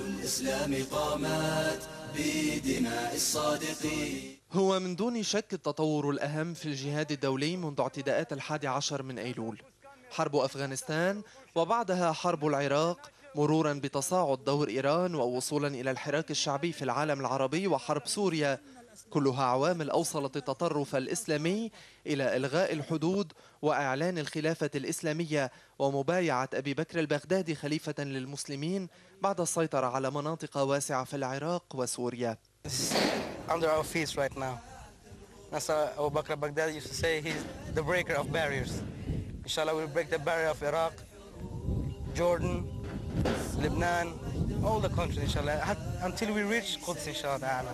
الإسلام قامت بدماء الصادقين هو من دون شك التطور الأهم في الجهاد الدولي منذ اعتداءات الحادي عشر من أيلول حرب أفغانستان وبعدها حرب العراق مرورا بتصاعد دور إيران ووصولا إلى الحراك الشعبي في العالم العربي وحرب سوريا كلها عوامل أوصلت التطرف الإسلامي إلى إلغاء الحدود وإعلان الخلافة الإسلامية ومبايعة أبي بكر البغدادي خليفة للمسلمين بعد السيطرة على مناطق واسعة في العراق وسوريا إن شاء الله we'll break the barrier of Iraq, Jordan, Lebanon, all the countries إن شاء الله until we reach Quds إن شاء الله تعالى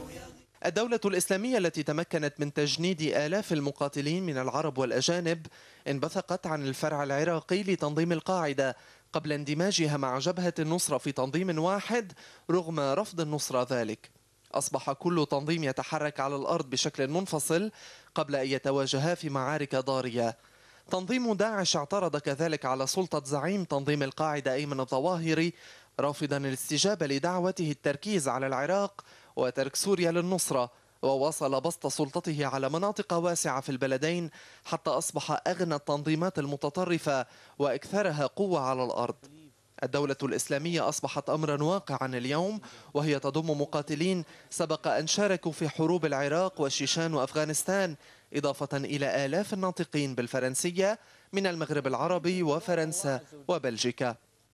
الدولة الإسلامية التي تمكنت من تجنيد آلاف المقاتلين من العرب والأجانب انبثقت عن الفرع العراقي لتنظيم القاعدة قبل اندماجها مع جبهة النصرة في تنظيم واحد رغم رفض النصرة ذلك أصبح كل تنظيم يتحرك على الأرض بشكل منفصل قبل أن يتواجها في معارك ضارية تنظيم داعش اعترض كذلك على سلطة زعيم تنظيم القاعدة أيمن الظواهري رافضا الاستجابة لدعوته التركيز على العراق وترك سوريا للنصرة وواصل بسط سلطته على مناطق واسعة في البلدين حتى أصبح أغنى التنظيمات المتطرفة وأكثرها قوة على الأرض الدولة الإسلامية أصبحت أمرا واقعا اليوم وهي تضم مقاتلين سبق أن شاركوا في حروب العراق والشيشان وأفغانستان إضافة إلى آلاف الناطقين بالفرنسية من المغرب العربي وفرنسا وبلجيكا